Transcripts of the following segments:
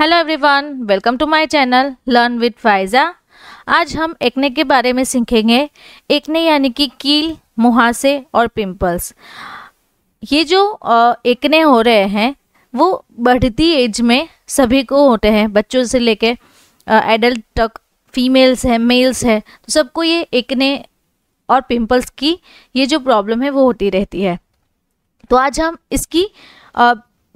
hello everyone welcome to my channel learn with Faiza आज हम acne के बारे में सीखेंगे एक्ने यानी कि कील मुहासे और पिंपल्स ये जो एक्ने हो रहे हैं वो बढ़ती एज में सभी को होते हैं बच्चों से लेके एडल्ट तक फीमेल्स हैं मेल्स हैं तो सबको ये एक्ने और पिंपल्स की ये जो प्रॉब्लम है वो होती रहती है तो आज हम इसकी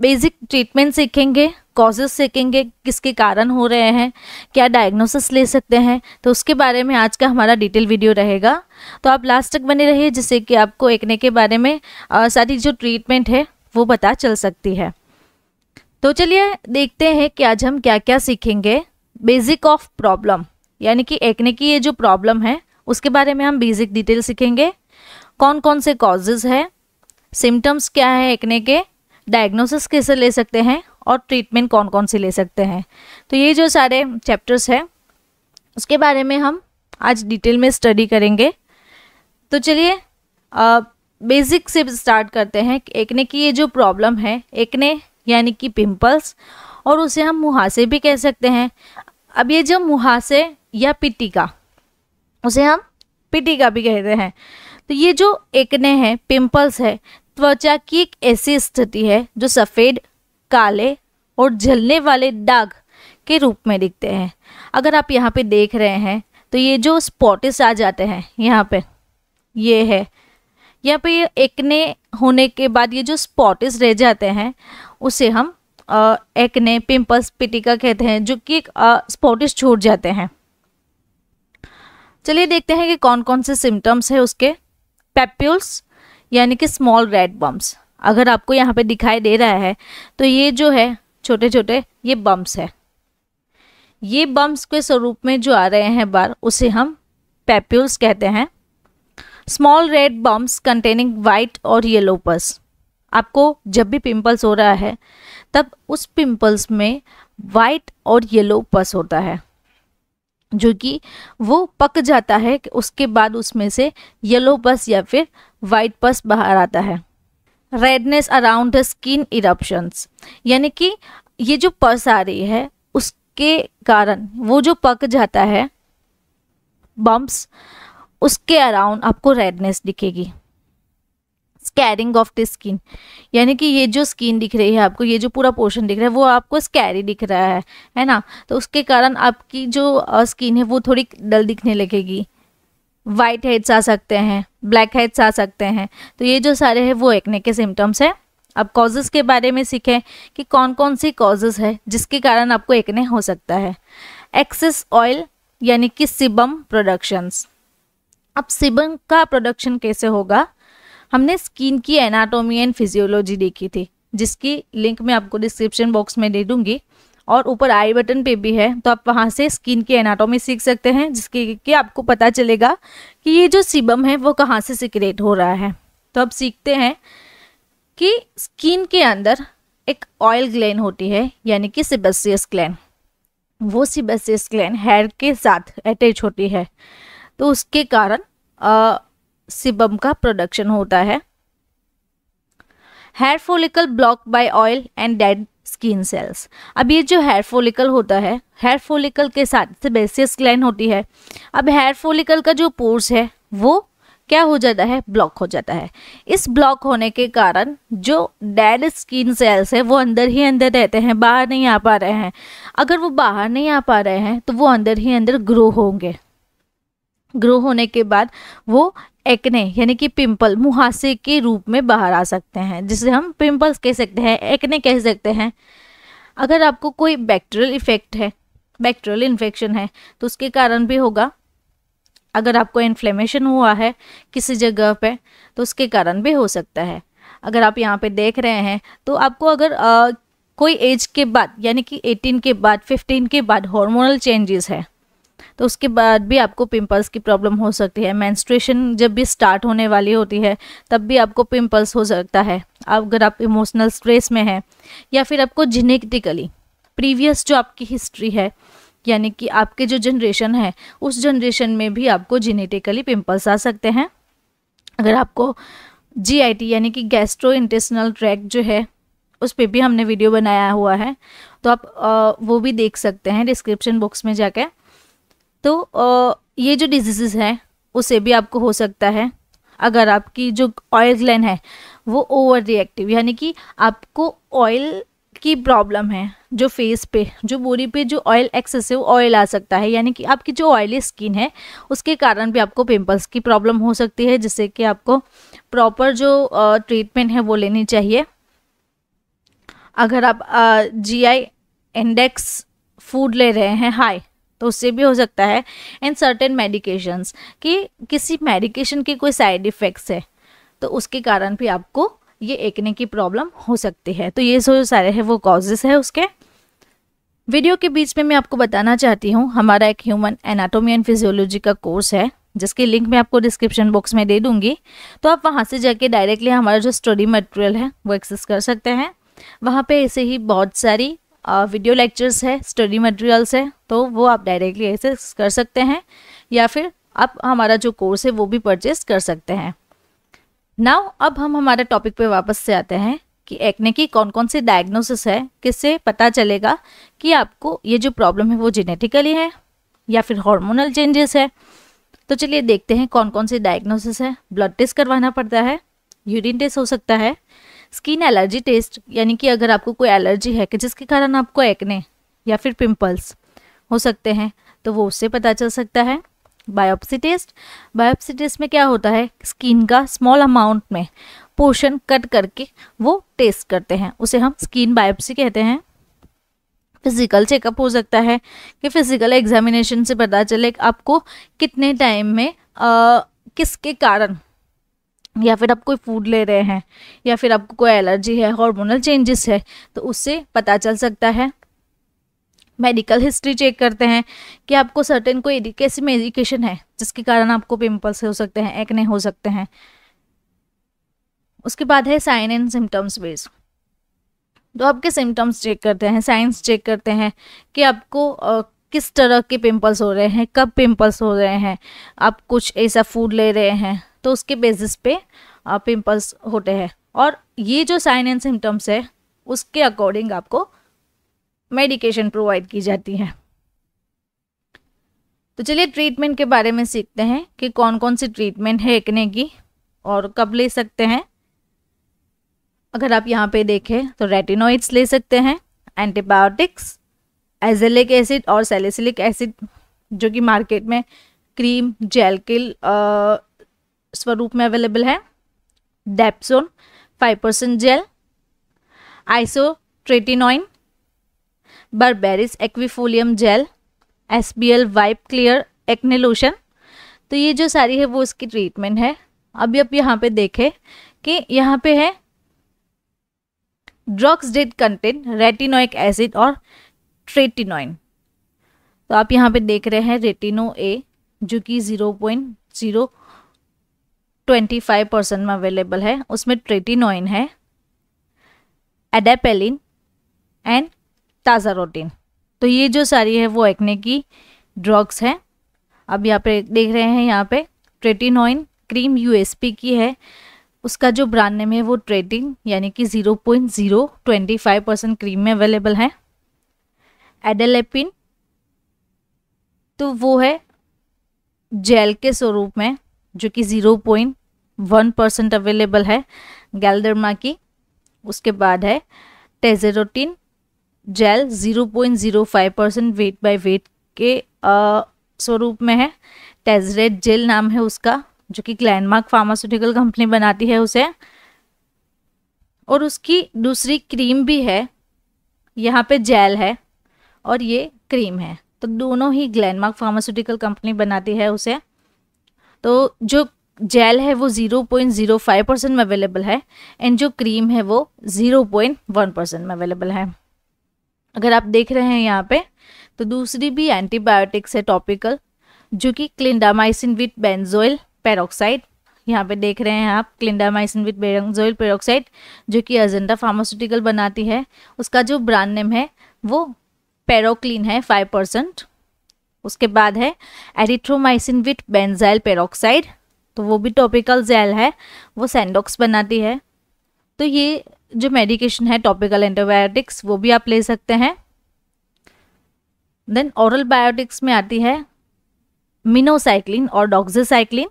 बेसिक ट्रीटमेंट सीखेंगे कॉजेज सीखेंगे किसके कारण हो रहे हैं क्या डायग्नोसिस ले सकते हैं तो उसके बारे में आज का हमारा डिटेल वीडियो रहेगा तो आप लास्ट तक बने रहिए जिससे कि आपको एकने के बारे में सारी जो ट्रीटमेंट है वो पता चल सकती है तो चलिए देखते हैं कि आज हम क्या क्या सीखेंगे बेसिक ऑफ प्रॉब्लम यानी कि एकने की ये जो प्रॉब्लम है उसके बारे में हम बेसिक डिटेल सीखेंगे कौन कौन से कॉजेज़ हैं सिम्टम्स क्या है एकने के डायग्नोसिस कैसे ले सकते हैं और ट्रीटमेंट कौन कौन से ले सकते हैं तो ये जो सारे चैप्टर्स हैं उसके बारे में हम आज डिटेल में स्टडी करेंगे तो चलिए बेसिक से स्टार्ट करते हैं एकने की ये जो प्रॉब्लम है एकने यानी कि पिंपल्स और उसे हम मुहासे भी कह सकते हैं अब ये जो मुहासे या पिटिका उसे हम पिटिका भी कहते हैं तो ये जो एकने है पिंपल्स है त्वचा की एक ऐसी स्थिति है जो सफ़ेद काले और जलने वाले दाग के रूप में दिखते हैं अगर आप यहाँ पे देख रहे हैं तो ये जो स्पॉटिस आ जाते हैं यहाँ पे ये है यहाँ पे ये एकने होने के बाद ये जो स्पॉटिस रह जाते हैं उसे हम एकने पिंपल्स पिटिका कहते हैं जो कि स्पॉटिस छूट जाते हैं चलिए देखते हैं कि कौन कौन से सिम्टम्स है उसके पेप्यूल्स यानी कि स्मॉल रेड बम्प्स अगर आपको यहाँ पे दिखाई दे रहा है तो ये जो है छोटे छोटे ये बम्प्स है ये बम्प्स के स्वरूप में जो आ रहे हैं बार उसे हम पेप्यूल्स कहते हैं small red bumps containing white और येलो पस आपको जब भी पिंपल्स हो रहा है तब उस पिंपल्स में वाइट और येलो पस होता है जो कि वो पक जाता है उसके बाद उसमें से येलो पस या फिर वाइट पस बाहर आता है redness around the skin eruptions यानी कि ये जो पस आ रही है उसके कारण वो जो पक जाता है बम्प्स उसके अराउंड आपको रेडनेस दिखेगी स्कैरिंग ऑफ द स्किन यानी कि ये जो स्किन दिख रही है आपको ये जो पूरा पोर्शन दिख रहा है वो आपको स्कैरी दिख रहा है है ना तो उसके कारण आपकी जो स्किन है वो थोड़ी डल दिखने लगेगी वाइट हेड्स आ सकते हैं ब्लैक हेड्स आ सकते हैं तो ये जो सारे हैं वो एक्ने के सिम्टम्स हैं अब कॉजेज़ के बारे में सीखें कि कौन कौन सी कॉजेज़ है जिसके कारण आपको एक्ने हो सकता है एक्सेस ऑयल यानी कि सिबम प्रोडक्शंस अब सिबम का प्रोडक्शन कैसे होगा हमने स्किन की एनाटोमी एंड फिजियोलॉजी देखी थी जिसकी लिंक मैं आपको डिस्क्रिप्शन बॉक्स में दे दूंगी और ऊपर आई बटन पे भी है तो आप वहाँ से स्किन की एनाटॉमी सीख सकते हैं जिसके कि आपको पता चलेगा कि ये जो सीबम है वो कहाँ से सिक्रेट हो रहा है तो अब सीखते हैं कि स्किन के अंदर एक ऑयल ग्लैंड होती है यानी कि सिबसियस ग्लैंड वो सिबसियस ग्लैंड हेयर के साथ अटैच होती है तो उसके कारण सिबम का प्रोडक्शन होता है hair follicle block by oil and dead skin cells अब ये जो हेयर फोलिकल होता है हेयर फोलिकल के साथ बेसियस क्लाइन होती है अब हेयर फोलिकल का जो पोर्स है वो क्या हो जाता है ब्लॉक हो जाता है इस ब्लॉक होने के कारण जो डेड स्किन सेल्स है वो अंदर ही अंदर रहते हैं बाहर नहीं आ पा रहे हैं अगर वो बाहर नहीं आ पा रहे हैं तो वो अंदर ही अंदर ग्रो होंगे ग्रो होने के बाद वो एक्ने यानी कि पिंपल मुहासे के रूप में बाहर आ सकते हैं जिसे हम पिंपल्स कह सकते हैं एक्ने कह सकते हैं अगर आपको कोई बैक्टीरियल इफेक्ट है बैक्टीरियल इन्फेक्शन है तो उसके कारण भी होगा अगर आपको इन्फ्लेमेशन हुआ है किसी जगह पे तो उसके कारण भी हो सकता है अगर आप यहाँ पे देख रहे हैं तो आपको अगर आ, कोई एज के बाद यानी कि 18 के बाद 15 के बाद हार्मोनल चेंजेस है तो उसके बाद भी आपको पिंपल्स की प्रॉब्लम हो सकती है मैंस्ट्रेशन जब भी स्टार्ट होने वाली होती है तब भी आपको पिंपल्स हो सकता है अगर आप इमोशनल स्ट्रेस में हैं या फिर आपको जिनेटिकली प्रीवियस जो आपकी हिस्ट्री है यानी कि आपके जो जनरेशन है उस जनरेशन में भी आपको जिनेटिकली पिंपल्स आ सकते हैं अगर आपको जीआईटी यानी कि गैस्ट्रो इंटेस्टनल ट्रैक जो है उस पर भी हमने वीडियो बनाया हुआ है तो आप आ, वो भी देख सकते हैं डिस्क्रिप्शन बॉक्स में जाकर तो ये जो डिजीज़ है उसे भी आपको हो सकता है अगर आपकी जो ऑयल ग्लैंड है वो ओवर रिएक्टिव यानी कि आपको ऑयल की प्रॉब्लम है जो फेस पे जो बॉडी पे जो ऑयल एक्सेसिव ऑयल आ सकता है यानी कि आपकी जो ऑयली स्किन है उसके कारण भी आपको पिंपल्स की प्रॉब्लम हो सकती है जिससे कि आपको प्रॉपर जो ट्रीटमेंट है वो लेनी चाहिए अगर आप जी आई इंडेक्स फूड ले रहे हैं हाई तो उससे भी हो सकता है एंड सर्टेन मेडिकेशंस कि किसी मेडिकेशन के कोई साइड इफ़ेक्ट्स है तो उसके कारण भी आपको ये एकने की प्रॉब्लम हो सकती है तो ये जो सारे हैं वो कॉजेस है उसके वीडियो के बीच में मैं आपको बताना चाहती हूँ हमारा एक ह्यूमन एनाटोमी एंड फिजियोलॉजी का कोर्स है जिसकी लिंक मैं आपको डिस्क्रिप्शन बॉक्स में दे दूंगी तो आप वहाँ से जाके डायरेक्टली हमारा जो स्टडी मटेरियल है वो एक्सेस कर सकते हैं वहाँ पे ऐसे ही बहुत सारी वीडियो लेक्चर्स है स्टडी मटेरियल्स है तो वो आप डायरेक्टली ऐसे कर सकते हैं या फिर आप हमारा जो कोर्स है वो भी परचेस कर सकते हैं नाउ अब हम हमारे टॉपिक पे वापस से आते हैं कि एक्ने की कौन कौन सी डायग्नोसिस है किससे पता चलेगा कि आपको ये जो प्रॉब्लम है वो जेनेटिकली है या फिर हॉर्मोनल चेंजेस है तो चलिए देखते हैं कौन कौन सी डायग्नोसिस है ब्लड टेस्ट करवाना पड़ता है यूरिन टेस्ट हो सकता है स्किन एलर्जी टेस्ट यानी कि अगर आपको कोई एलर्जी है कि जिसके कारण आपको एक्ने या फिर पिंपल्स हो सकते हैं तो वो उससे पता चल सकता है बायोप्सी टेस्ट बायोप्सी टेस्ट में क्या होता है स्किन का स्मॉल अमाउंट में पोर्शन कट करके वो टेस्ट करते हैं उसे हम स्किन बायोप्सी कहते हैं फिजिकल चेकअप हो सकता है कि फिजिकल एग्जामिनेशन से पता चले आपको कितने टाइम में आ, किसके कारण या फिर आप कोई फूड ले रहे हैं या फिर आपको कोई एलर्जी है हार्मोनल चेंजेस है तो उससे पता चल सकता है मेडिकल हिस्ट्री चेक करते हैं कि आपको सर्टेन कोई कैसी मेडिकेशन है जिसके कारण आपको पिंपल्स हो सकते हैं एक्ने हो सकते हैं उसके बाद है साइन एंड सिम्टम्स बेस्ड तो आपके सिम्टम्स चेक करते हैं साइंस चेक करते हैं कि आपको आ, किस तरह के पिंपल्स हो रहे हैं कब पिंपल्स हो रहे हैं आप कुछ ऐसा फूड ले रहे हैं तो उसके बेसिस पे पिंपल्स होते हैं और ये जो साइन एंड सिम्टम्स है उसके अकॉर्डिंग आपको मेडिकेशन प्रोवाइड की जाती है तो चलिए ट्रीटमेंट के बारे में सीखते हैं कि कौन कौन सी ट्रीटमेंट है एक्ने की और कब ले सकते हैं अगर आप यहाँ पे देखें तो रेटिनोइड्स ले सकते हैं एंटीबायोटिक्स एजेलिक एसिड और सेलिसिलिक एसिड जो कि मार्केट में क्रीम जेलकिल स्वरूप में अवेलेबल है dapsone five percent gel isotretinoin berberis aquifolium gel S B L wipe clear acne lotion तो ये जो सारी है वो इसकी ट्रीटमेंट है अभी आप यहाँ पे देखें कि यहाँ पे है drugs dead content retinoic acid और ट्रेटिनोइन तो आप यहाँ पे देख रहे हैं रेटिनो ए जो कि zero point zero twenty five percent में अवेलेबल है उसमें ट्रेटिनोइन है एडेपेलिन एंड ताज़ारोटीन तो ये जो सारी है वो एक्ने की ड्रग्स हैं अब यहाँ पे देख रहे हैं यहाँ पे ट्रेटिनोइन क्रीम यूएसपी की है उसका जो ब्रांड नेम है वो ट्रेटिन यानी कि zero point zero twenty five percent cream में अवेलेबल है एडेलेपिन तो वो है जेल के स्वरूप में जो कि zero point one percent available है गैलडरमा की उसके बाद है tazarotene gel zero point zero five percent weight by weight के स्वरूप में है टेजरेट जेल नाम है उसका जो कि ग्लैंडमार्क फार्मास्यूटिकल कंपनी बनाती है उसे और उसकी दूसरी क्रीम भी है यहाँ पे जेल है और ये क्रीम है तो दोनों ही ग्लैंडमार्क फार्मास्यूटिकल कंपनी बनाती है उसे तो जो जेल है वो zero point zero five percent में अवेलेबल है एंड जो क्रीम है वो ज़ीरो पॉइंट वन परसेंट में अवेलेबल है अगर आप देख रहे हैं यहाँ पे तो दूसरी भी एंटीबायोटिक्स है टॉपिकल जो कि क्लिंडामाइसिन विथ बेंजोइल पेरोक्साइड यहाँ पे देख रहे हैं आप क्लिंडामाइसिन विथ बेंजोइल पेरोक्साइड जो कि अजेंडा फार्मास्यूटिकल बनाती है उसका जो ब्रांड नेम है वो पेरोक्लिन है फाइव परसेंट उसके बाद है एरिथ्रोमाइसिन विथ बेंजाइल पेरोक्साइड तो वो भी टॉपिकल जेल है वो सेंडोक्स बनाती है तो ये जो मेडिकेशन है टॉपिकल एंटीबायोटिक्स वो भी आप ले सकते हैं देन औरल बायोटिक्स में आती है मिनोसाइक्लिन और डॉक्जेसाइक्लिन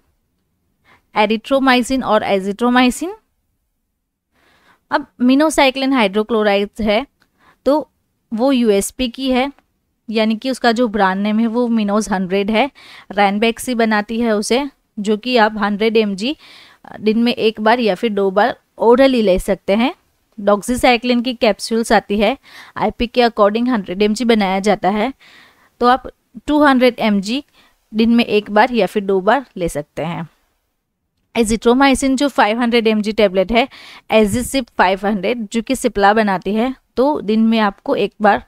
एरिथ्रोमाइसिन और एजिट्रोमाइसिन अब मिनोसाइक्लिन हाइड्रोक्लोराइड है तो वो यूएसपी की है यानी कि उसका जो ब्रांड नेम है वो मिनोज हंड्रेड है रैनबैक्स सी बनाती है उसे जो कि आप हंड्रेड एम दिन में एक बार या फिर दो बार ओरली ले सकते हैं डॉक्सीसाइक्लिन की कैप्सूल्स आती है आईपी के अकॉर्डिंग हंड्रेड एम बनाया जाता है तो आप टू हंड्रेड एम दिन में एक बार या फिर दो बार ले सकते हैं एजिट्रोमाइसिन जो 500 हंड्रेड टैबलेट है एजिसिप 500 जो कि सिपला बनाती है तो दिन में आपको एक बार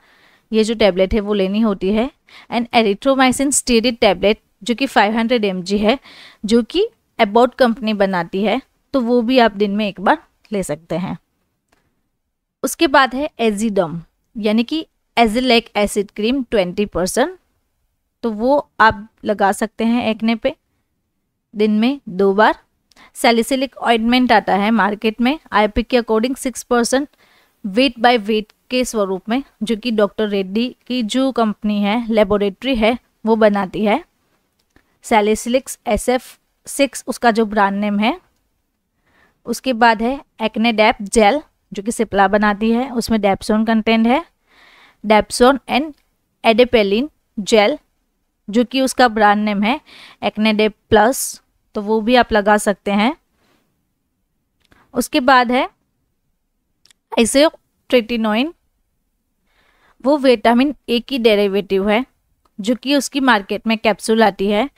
ये जो टैबलेट है वो लेनी होती है एंड एरिथ्रोमाइसिन स्टेरिड टैबलेट जो कि 500 हंड्रेड है जो कि अबाउट कंपनी बनाती है तो वो भी आप दिन में एक बार ले सकते हैं उसके बाद है एजीडम यानी कि एजिलैक एसिड क्रीम 20 परसेंट तो वो आप लगा सकते हैं एक्ने पे दिन में दो बार सेलिसिलिक ऑइंटमेंट आता है मार्केट में आईपी के according six percent weight by weight के स्वरूप में जो कि डॉक्टर रेड्डी की जो कंपनी है लेबोरेटरी है वो बनाती है सेलेसिलिक्स एस एफ सिक्स उसका जो ब्रांड नेम है उसके बाद है एक्नेडेप जेल जो कि सिपला बनाती है उसमें डेप्सोन कंटेंट है डेप्सोन एंड एडेपेलिन जेल जो कि उसका ब्रांड नेम है एक्नेडेप प्लस तो वो भी आप लगा सकते हैं उसके बाद है ट्रेटिनोइन वो विटामिन ए की डेरिवेटिव है जो कि उसकी मार्केट में कैप्सूल आती है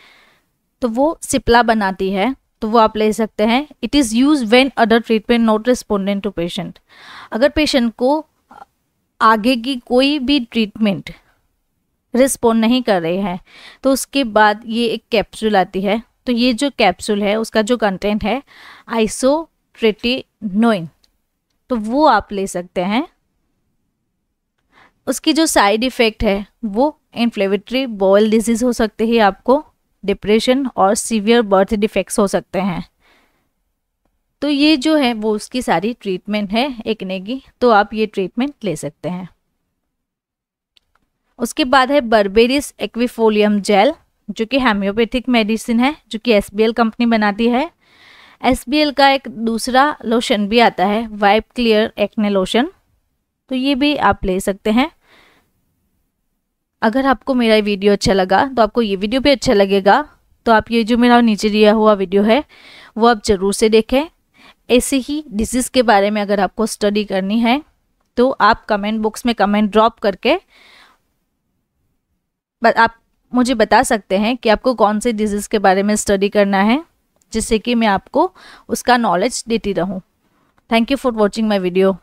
तो वो सिपला बनाती है तो वो आप ले सकते हैं it is use when other treatment not respondent to patient अगर पेशेंट को आगे की कोई भी ट्रीटमेंट रिस्पोंड नहीं कर रही है तो उसके बाद ये एक कैप्सूल आती है तो ये जो कैप्सूल है उसका जो कंटेंट है आइसोट्रेटिनोइन तो वो आप ले सकते हैं उसकी जो साइड इफ़ेक्ट है वो इन्फ्लेमेटरी बॉयल डिजीज़ हो सकती है आपको डिप्रेशन और सीवियर बर्थ डिफेक्ट्स हो सकते हैं तो ये जो है वो उसकी सारी ट्रीटमेंट है एक नेगी तो आप ये ट्रीटमेंट ले सकते हैं उसके बाद है बर्बेरिस एक्विफोलियम जेल जो कि होम्योपैथिक मेडिसिन है जो कि एसबीएल कंपनी बनाती है एस का एक दूसरा लोशन भी आता है वाइप क्लियर एक्ने लोशन तो ये भी आप ले सकते हैं अगर आपको मेरा वीडियो अच्छा लगा तो आपको ये वीडियो भी अच्छा लगेगा तो आप ये जो मेरा नीचे दिया हुआ वीडियो है वो आप ज़रूर से देखें ऐसे ही डिजीज़ के बारे में अगर आपको स्टडी करनी है तो आप कमेंट बॉक्स में कमेंट ड्रॉप करके आप मुझे बता सकते हैं कि आपको कौन से डिजीज़ के बारे में स्टडी करना है जिससे कि मैं आपको उसका नॉलेज देती रहूँ thank you for watching my video